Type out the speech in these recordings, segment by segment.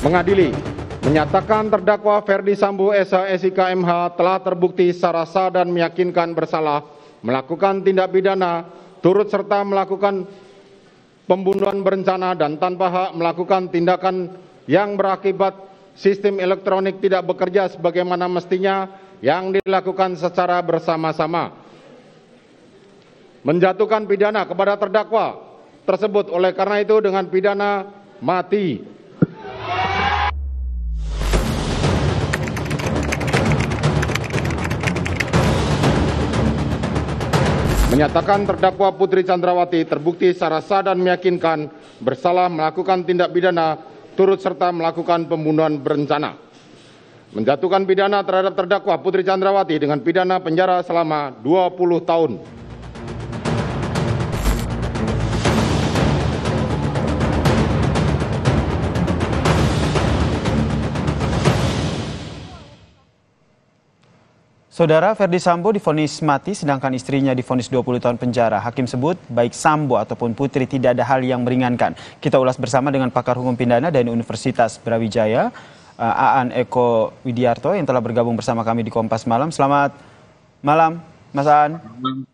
mengadili menyatakan terdakwa Ferdi Sambo SH SIK MH telah terbukti secara sah dan meyakinkan bersalah melakukan tindak pidana turut serta melakukan pembunuhan berencana dan tanpa hak melakukan tindakan yang berakibat sistem elektronik tidak bekerja sebagaimana mestinya yang dilakukan secara bersama-sama. Menjatuhkan pidana kepada terdakwa tersebut oleh karena itu dengan pidana mati menyatakan terdakwa Putri Chandrawati terbukti secara sah dan meyakinkan bersalah melakukan tindak pidana turut serta melakukan pembunuhan berencana. Menjatuhkan pidana terhadap terdakwa Putri Chandrawati dengan pidana penjara selama 20 tahun. Saudara Ferdi Sambo difonis mati sedangkan istrinya difonis 20 tahun penjara. Hakim sebut baik Sambo ataupun Putri tidak ada hal yang meringankan. Kita ulas bersama dengan pakar hukum pidana dari Universitas Brawijaya, eh, Aan Eko Widiarto yang telah bergabung bersama kami di Kompas Malam. Selamat malam. Mas An.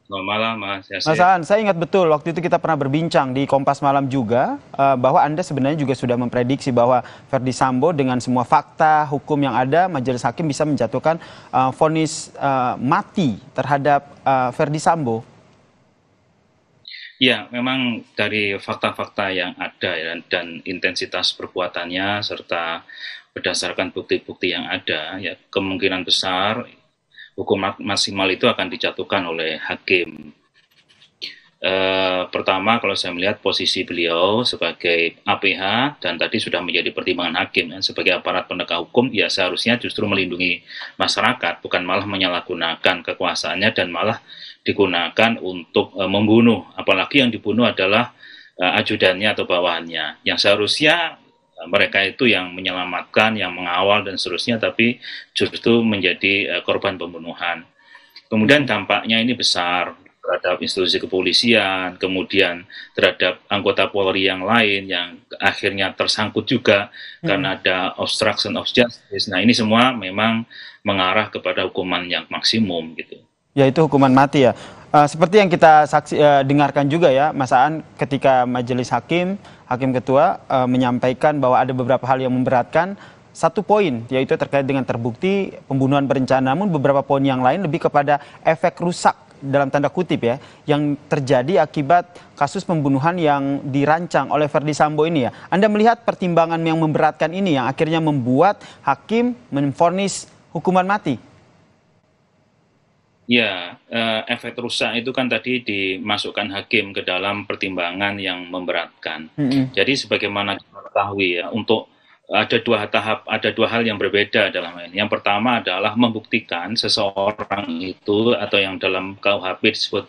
Selamat malam, Mas Yasir. Mas An, saya ingat betul waktu itu kita pernah berbincang di Kompas Malam juga uh, bahwa Anda sebenarnya juga sudah memprediksi bahwa Verdi Sambo dengan semua fakta hukum yang ada, majelis hakim bisa menjatuhkan eh, vonis uh, mati terhadap uh, Verdi Sambo. Ya, memang dari fakta-fakta yang ada ya, dan intensitas perbuatannya serta berdasarkan bukti-bukti yang ada, ya kemungkinan besar hukum maksimal itu akan dijatuhkan oleh hakim. E, pertama, kalau saya melihat posisi beliau sebagai APH dan tadi sudah menjadi pertimbangan hakim ya, sebagai aparat penegak hukum, ya seharusnya justru melindungi masyarakat, bukan malah menyalahgunakan kekuasaannya dan malah digunakan untuk e, membunuh. Apalagi yang dibunuh adalah e, ajudannya atau bawahannya. Yang seharusnya Eh, mereka itu yang menyelamatkan, yang mengawal dan seterusnya, tapi justru menjadi eh, korban pembunuhan. Kemudian dampaknya ini besar terhadap institusi kepolisian, kemudian terhadap anggota Polri yang lain yang akhirnya tersangkut juga hmm. karena ada obstruction of justice. Nah ini semua memang mengarah kepada hukuman yang maksimum gitu. Ya, itu hukuman mati ya. Uh, seperti yang kita saksi, uh, dengarkan juga ya, Mas Aan, ketika majelis hakim Hakim Ketua e, menyampaikan bahwa ada beberapa hal yang memberatkan. Satu poin yaitu terkait dengan terbukti pembunuhan berencana, namun beberapa poin yang lain lebih kepada efek rusak dalam tanda kutip ya yang terjadi akibat kasus pembunuhan yang dirancang oleh Verdi Sambo ini ya. Anda melihat pertimbangan yang memberatkan ini yang akhirnya membuat hakim memfonis hukuman mati Ya, eh, efek rusak itu kan tadi dimasukkan hakim ke dalam pertimbangan yang memberatkan. Mm -hmm. Jadi sebagaimana kita ketahui ya, untuk ada dua tahap, ada dua hal yang berbeda dalam ini. Yang pertama adalah membuktikan seseorang itu atau yang dalam KUHP disebut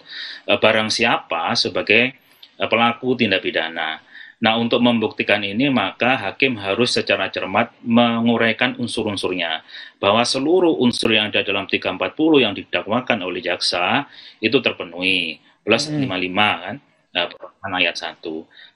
eh, barang siapa sebagai eh, pelaku tindak pidana. Nah, untuk membuktikan ini, maka hakim harus secara cermat menguraikan unsur-unsurnya. Bahwa seluruh unsur yang ada dalam 340 yang didakwakan oleh jaksa itu terpenuhi. Plus hmm. 55 kan, uh, ayat 1.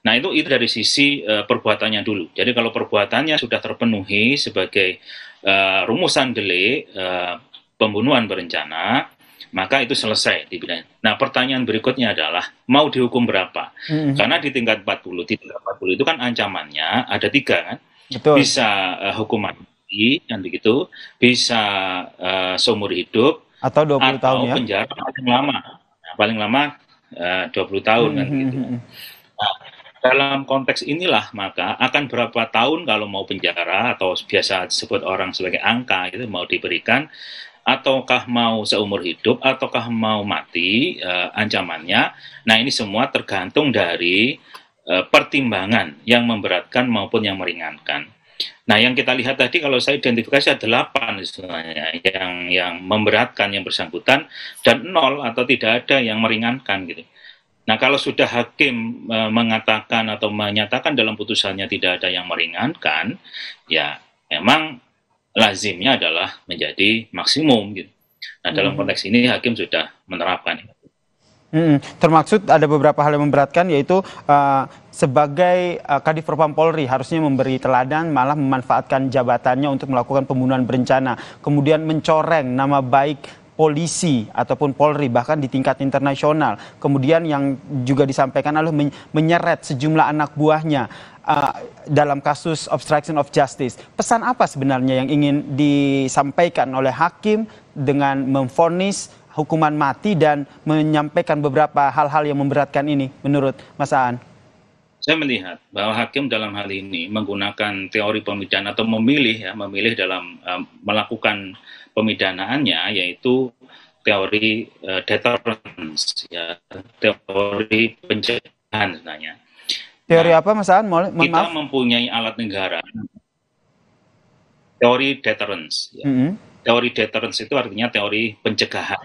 Nah, itu itu dari sisi uh, perbuatannya dulu. Jadi kalau perbuatannya sudah terpenuhi sebagai uh, rumusan delik uh, pembunuhan berencana, maka itu selesai di bidang. Nah, pertanyaan berikutnya adalah mau dihukum berapa? hmm. Karena di tingkat 40, di tingkat 40 itu kan ancamannya ada tiga kan? Betul. Bisa uh, hukuman mati dan begitu, bisa uh, seumur hidup atau 20 atau tahun ya. penjara ya? paling lama. Nah, paling lama eh, uh, 20 tahun mm hmm. kan gitu. Nah, dalam konteks inilah maka akan berapa tahun kalau mau penjara atau biasa disebut orang sebagai angka itu mau diberikan ataukah mau seumur hidup ataukah mau mati uh, ancamannya. Nah, ini semua tergantung dari uh, pertimbangan yang memberatkan maupun yang meringankan. Nah, yang kita lihat tadi kalau saya identifikasi ada 8 sebenarnya yang yang memberatkan yang bersangkutan dan nol atau tidak ada yang meringankan gitu. Nah, kalau sudah hakim e, mengatakan atau menyatakan dalam putusannya tidak ada yang meringankan, ya memang lazimnya adalah menjadi maksimum gitu. Nah dalam hmm. konteks ini hakim sudah menerapkan. Hmm, termaksud ada beberapa hal yang memberatkan yaitu uh, sebagai uh, Kadif Propam Polri harusnya memberi teladan malah memanfaatkan jabatannya untuk melakukan pembunuhan berencana, kemudian mencoreng nama baik polisi ataupun Polri bahkan di tingkat internasional. Kemudian yang juga disampaikan adalah menyeret sejumlah anak buahnya uh, dalam kasus obstruction of justice. Pesan apa sebenarnya yang ingin disampaikan oleh hakim dengan memfonis hukuman mati dan menyampaikan beberapa hal-hal yang memberatkan ini menurut Mas Aan? Saya melihat bahwa hakim dalam hal ini menggunakan teori pemidanaan atau memilih ya memilih dalam um, melakukan pemidanaannya yaitu teori uh, deterrence ya teori pencegahan sebenarnya Teori nah, apa Mas Aan? Mohon kita maaf. mempunyai alat negara. Teori deterrence. Ya. Mm -hmm. Teori deterrence itu artinya teori pencegahan.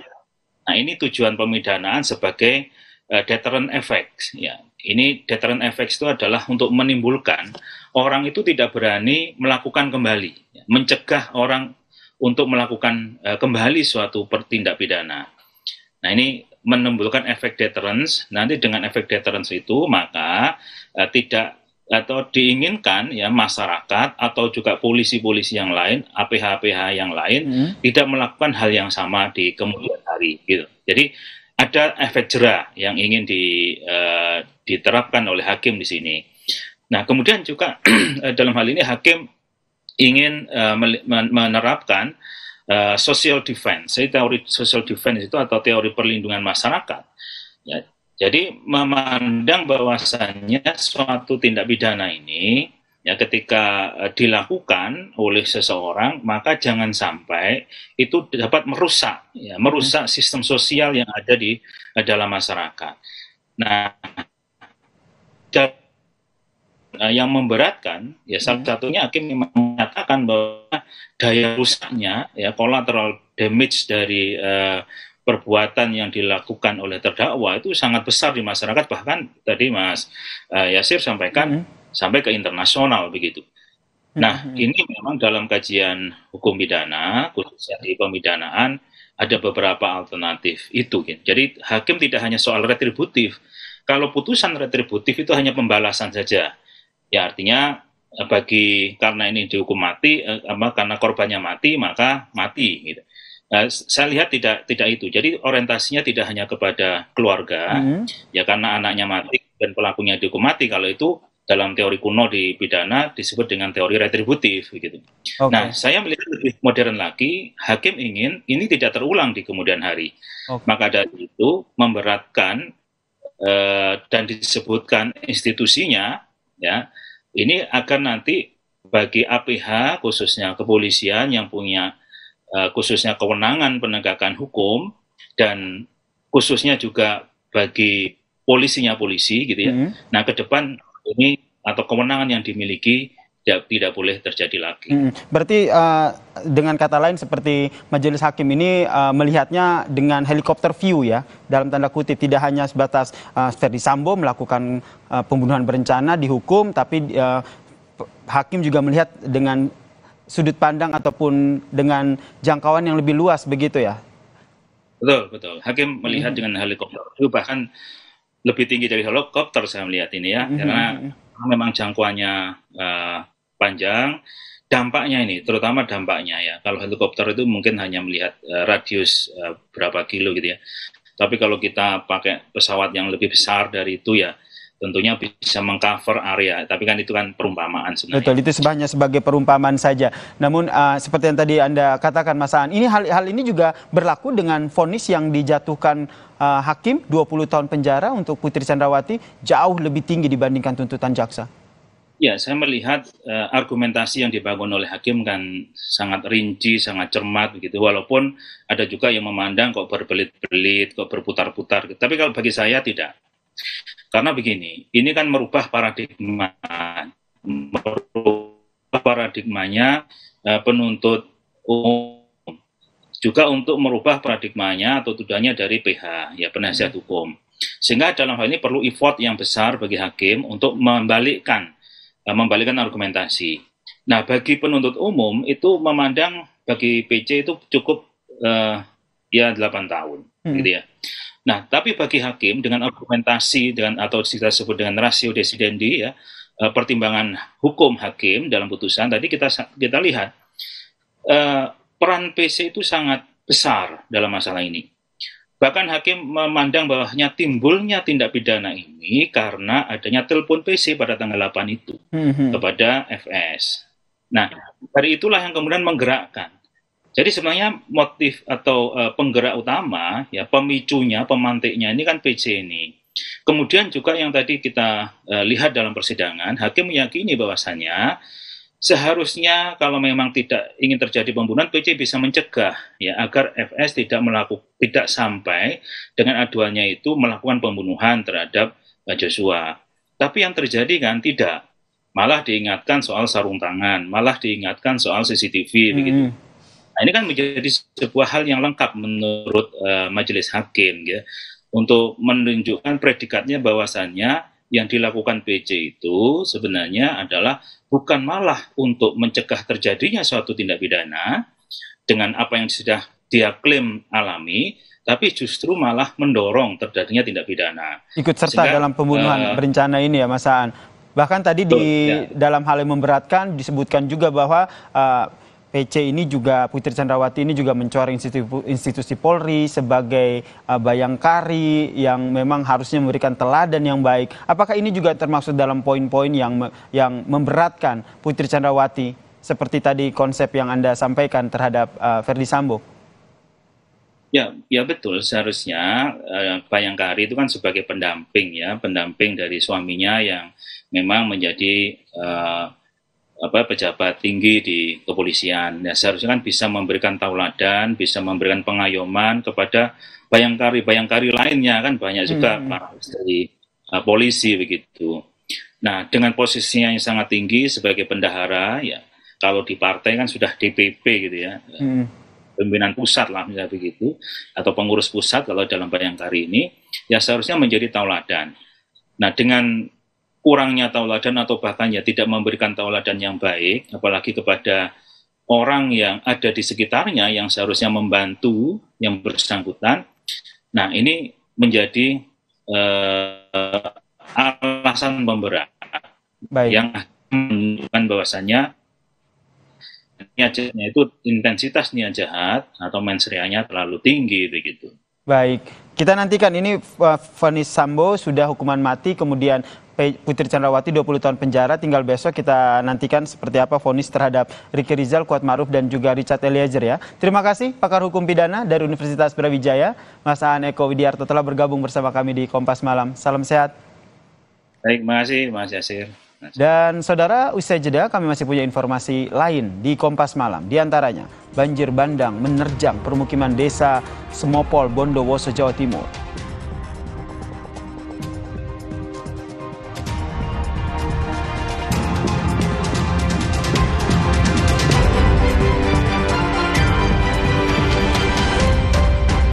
Nah ini tujuan pemidanaan sebagai uh, deterrent effects. Ya. Ini deterrent effects itu adalah untuk menimbulkan orang itu tidak berani melakukan kembali, ya. mencegah orang untuk melakukan uh, kembali suatu pertindak pidana. Nah ini menimbulkan efek deterrence. Nanti dengan efek deterrence itu maka uh, tidak atau diinginkan ya masyarakat atau juga polisi-polisi yang lain, APH-APH yang lain hmm. tidak melakukan hal yang sama di kemudian hari gitu. Jadi ada efek jerah yang ingin di, uh, diterapkan oleh hakim di sini. Nah, kemudian juga eh, dalam hal ini hakim ingin uh, menerapkan uh, social defense. Jadi teori social defense itu atau teori perlindungan masyarakat. Ya, jadi memandang bahwasannya suatu tindak pidana ini ya ketika eh, dilakukan oleh seseorang maka jangan sampai itu dapat merusak ya merusak sistem sosial yang ada di eh, dalam masyarakat. Nah, yang memberatkan ya salah ya. satunya hakim memang mengatakan bahwa daya rusaknya ya collateral damage dari uh, perbuatan yang dilakukan oleh terdakwa itu sangat besar di masyarakat bahkan tadi Mas uh, Yasir sampaikan mm-hmm. sampai ke internasional begitu. Nah, mm-hmm. ini memang dalam kajian hukum pidana khususnya di pemidanaan ada beberapa alternatif itu. Gitu. Jadi hakim tidak hanya soal retributif. Kalau putusan retributif itu hanya pembalasan saja. Ya artinya bagi karena ini dihukum mati eh, apa karena korbannya mati maka mati gitu. Nah, saya lihat tidak tidak itu. Jadi orientasinya tidak hanya kepada keluarga hmm. ya karena anaknya mati dan pelakunya dihukum mati kalau itu dalam teori kuno di pidana disebut dengan teori retributif gitu. Okay. Nah, saya melihat lebih modern lagi, hakim ingin ini tidak terulang di kemudian hari. Okay. Maka dari itu memberatkan uh, dan disebutkan institusinya ya ini akan nanti bagi APH khususnya kepolisian yang punya uh, khususnya kewenangan penegakan hukum dan khususnya juga bagi polisinya polisi gitu ya. Mm Nah, ke depan ini atau kewenangan yang dimiliki tidak, boleh terjadi lagi. Hmm, berarti uh, dengan kata lain seperti majelis hakim ini uh, melihatnya dengan helikopter view ya dalam tanda kutip tidak hanya sebatas uh, Ferdi Sambo melakukan uh, pembunuhan berencana dihukum tapi uh, hakim juga melihat dengan sudut pandang ataupun dengan jangkauan yang lebih luas begitu ya. Betul, betul. Hakim melihat -hmm. dengan helikopter view bahkan lebih tinggi dari helikopter saya melihat ini ya -hmm. karena hmm, hmm. memang jangkauannya uh, panjang dampaknya ini, terutama dampaknya ya. Kalau helikopter itu mungkin hanya melihat uh, radius uh, berapa kilo gitu ya. Tapi kalau kita pakai pesawat yang lebih besar dari itu ya, tentunya bisa mengcover area. Tapi kan itu kan perumpamaan sebenarnya. Betul, itu hanya sebagai perumpamaan saja. Namun uh, seperti yang tadi Anda katakan Mas Aan, ini hal hal ini juga berlaku dengan vonis yang dijatuhkan uh, hakim 20 tahun penjara untuk Putri Candrawati jauh lebih tinggi dibandingkan tuntutan jaksa. Ya, saya melihat uh, argumentasi yang dibangun oleh hakim kan sangat rinci, sangat cermat begitu. Walaupun ada juga yang memandang kok berbelit-belit, kok berputar-putar. Tapi kalau bagi saya tidak. Karena begini, ini kan merubah paradigma, merubah paradigmanya uh, penuntut umum juga untuk merubah paradigmanya atau tuduhannya dari PH, ya penasihat hmm. hukum. Sehingga dalam hal ini perlu effort yang besar bagi hakim untuk membalikkan Eh, membalikan argumentasi. Nah, bagi penuntut umum itu memandang bagi PC itu cukup uh, ya 8 tahun hmm. gitu ya. Nah, tapi bagi hakim dengan argumentasi dengan atau kita sebut dengan rasio desidendi ya, eh, pertimbangan hukum hakim dalam putusan tadi kita kita lihat uh, peran PC itu sangat besar dalam masalah ini. Bahkan hakim memandang bahwa timbulnya tindak pidana ini karena adanya telepon PC pada tanggal 8 itu hmm. hmm. kepada FS. Nah, dari itulah yang kemudian menggerakkan. Jadi sebenarnya motif atau uh, penggerak utama ya pemicunya, pemantiknya ini kan PC ini. Kemudian juga yang tadi kita uh, lihat dalam persidangan, hakim meyakini bahwasannya seharusnya kalau memang tidak ingin terjadi pembunuhan PC bisa mencegah ya agar FS tidak melakukan tidak sampai dengan aduannya itu melakukan pembunuhan terhadap Joshua. Tapi yang terjadi kan tidak. Malah diingatkan soal sarung tangan, malah diingatkan soal CCTV hmm. begitu. Nah, ini kan menjadi sebuah hal yang lengkap menurut uh, majelis hakim ya untuk menunjukkan predikatnya bahwasannya yang dilakukan BC itu sebenarnya adalah bukan malah untuk mencegah terjadinya suatu tindak pidana dengan apa yang sudah dia klaim alami, tapi justru malah mendorong terjadinya tindak pidana. Ikut serta Sehingga, dalam pembunuhan uh, berencana ini ya Mas Aan. Bahkan tadi di ya. dalam hal yang memberatkan disebutkan juga bahwa uh, PC ini juga Putri Candrawati ini juga mencoreng institusi, institusi Polri sebagai uh, bayangkari yang memang harusnya memberikan teladan yang baik. Apakah ini juga termasuk dalam poin-poin yang yang memberatkan Putri Candrawati seperti tadi konsep yang Anda sampaikan terhadap uh, eh, Verdi Sambo? Ya, ya betul seharusnya uh, bayangkari itu kan sebagai pendamping ya, pendamping dari suaminya yang memang menjadi uh, apa pejabat tinggi di kepolisian. Ya seharusnya kan bisa memberikan tauladan, bisa memberikan pengayoman kepada bayangkari-bayangkari lainnya kan banyak juga hmm. para istri uh, eh, polisi begitu. Nah, dengan posisinya yang sangat tinggi sebagai pendahara, ya kalau di partai kan sudah DPP gitu ya. Hmm. Pimpinan pusat lah misalnya begitu atau pengurus pusat kalau dalam bayangkari ini ya seharusnya menjadi tauladan. Nah, dengan kurangnya tauladan atau bahkan ya tidak memberikan tauladan yang baik, apalagi kepada orang yang ada di sekitarnya yang seharusnya membantu yang bersangkutan. Nah, ini menjadi uh, alasan pemberat baik. yang menunjukkan bahwasannya niatnya itu intensitas niat jahat atau mensrianya terlalu tinggi begitu. Baik, kita nantikan ini eh, Fanny Sambo sudah hukuman mati, kemudian Eh, Putri Chandrawati 20 tahun penjara tinggal besok kita nantikan seperti apa vonis terhadap Riki Rizal, Kuat Maruf dan juga Richard Eliezer ya. Terima kasih pakar hukum pidana dari Universitas Brawijaya Mas Aan Eko Widiarto telah bergabung bersama kami di Kompas Malam. Salam sehat. Baik, makasih Mas Yasir. Dan saudara, usai jeda kami masih punya informasi lain di Kompas Malam. Di antaranya, banjir bandang menerjang permukiman desa Semopol, Bondowoso, Jawa Timur.